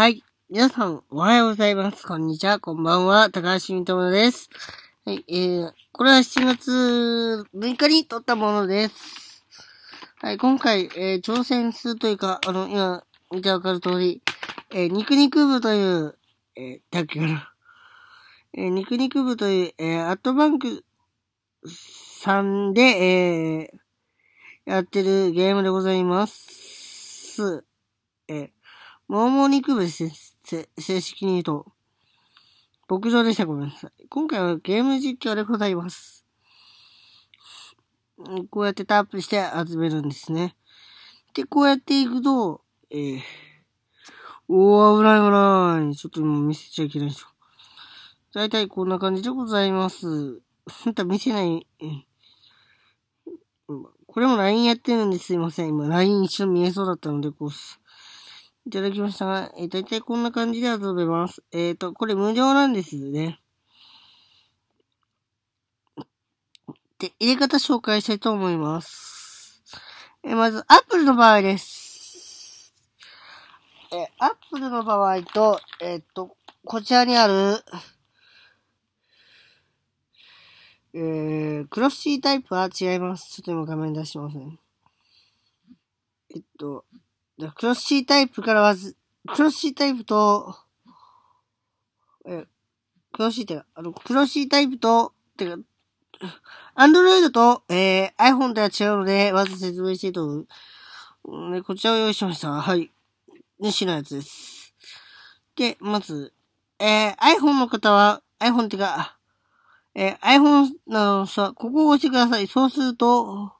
はい。皆さん、おはようございます。こんにちは。こんばんは。高橋みともです。はい。えー、これは7月6日に撮ったものです。はい。今回、えー、挑戦するというか、あの、今、見てわかる通り、えー、肉肉部という、えー、だっけかな。えー、肉肉部という、えー、アットバンクさんで、えー、やってるゲームでございます。えーもも肉部せ、せ、正式に言うと、牧場でした。ごめんなさい。今回はゲーム実況でございます。こうやってタップして集めるんですね。で、こうやっていくと、えー、おー、危ない危ない。ちょっと今見せちゃいけないでしょ。だいたいこんな感じでございます。ほんと見せない。これも LINE やってるんですいません。今 LINE 一緒見えそうだったので、こうす。いただきましたが、えー、大体こんな感じで遊べます。えっ、ー、と、これ無料なんですね。で、入れ方紹介したいと思います。えー、まず、アップルの場合です。えアップルの場合と、えっ、と、こちらにある、えー、クロスシータイプは違います。ちょっと今画面出しません、ね。えっと、クロッシータイプからわず、クロッシータイプと、え、クロッシーってか、あの、クロッシータイプと、てか、アンドロイドと、えー、iPhone では違うので、まず説明していと思う。うんね、こちらを用意しました。はい。ね、種のやつです。で、まず、えー、iPhone の方は、iPhone ってか、えー、iPhone のさ、ここを押してください。そうすると、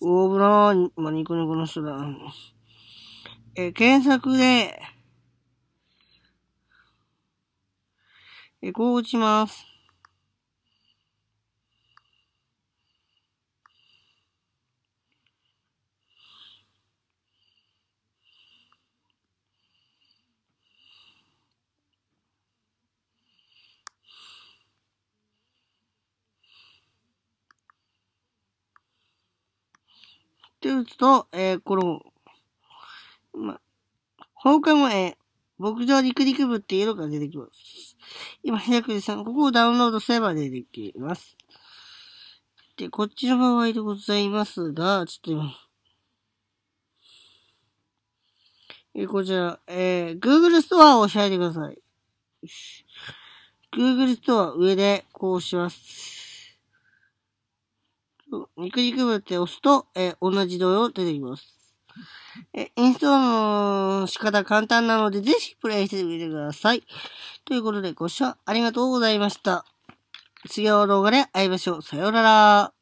おーぶらー、まあ、ニコニコの人だ。えー、検索で、えー、こう打ちます。って打つと、えー、この、ま、放課前、牧場陸陸部っていうのが出てきます。今、早口さん、ここをダウンロードすれば出てきます。で、こっちの場合でございますが、ちょっと今、え、こちら、えー、Google ストアを開いてください。Google ストア上でこうします。肉肉部って押すと、えー、同じ動画出てきます。え、ールの仕方簡単なので、ぜひプレイしてみてください。ということで、ご視聴ありがとうございました。次の動画で会いましょう。さようなら。